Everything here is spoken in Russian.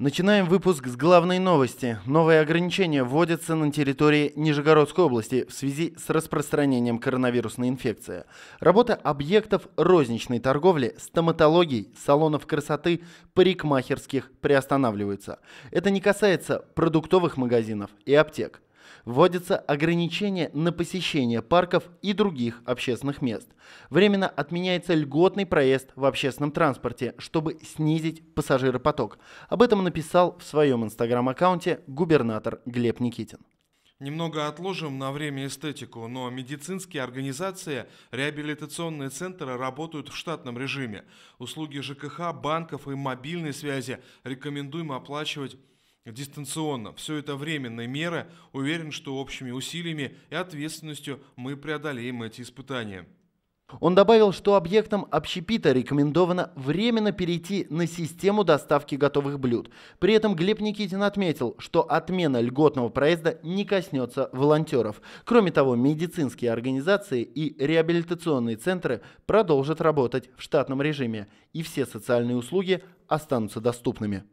Начинаем выпуск с главной новости. Новые ограничения вводятся на территории Нижегородской области в связи с распространением коронавирусной инфекции. Работа объектов розничной торговли, стоматологий, салонов красоты, парикмахерских приостанавливается. Это не касается продуктовых магазинов и аптек. Вводятся ограничения на посещение парков и других общественных мест. Временно отменяется льготный проезд в общественном транспорте, чтобы снизить пассажиропоток. Об этом написал в своем инстаграм-аккаунте губернатор Глеб Никитин. Немного отложим на время эстетику, но медицинские организации, реабилитационные центры работают в штатном режиме. Услуги ЖКХ, банков и мобильной связи рекомендуем оплачивать дистанционно. Все это временные меры. Уверен, что общими усилиями и ответственностью мы преодолеем эти испытания. Он добавил, что объектам общепита рекомендовано временно перейти на систему доставки готовых блюд. При этом Глеб Никитин отметил, что отмена льготного проезда не коснется волонтеров. Кроме того, медицинские организации и реабилитационные центры продолжат работать в штатном режиме, и все социальные услуги останутся доступными.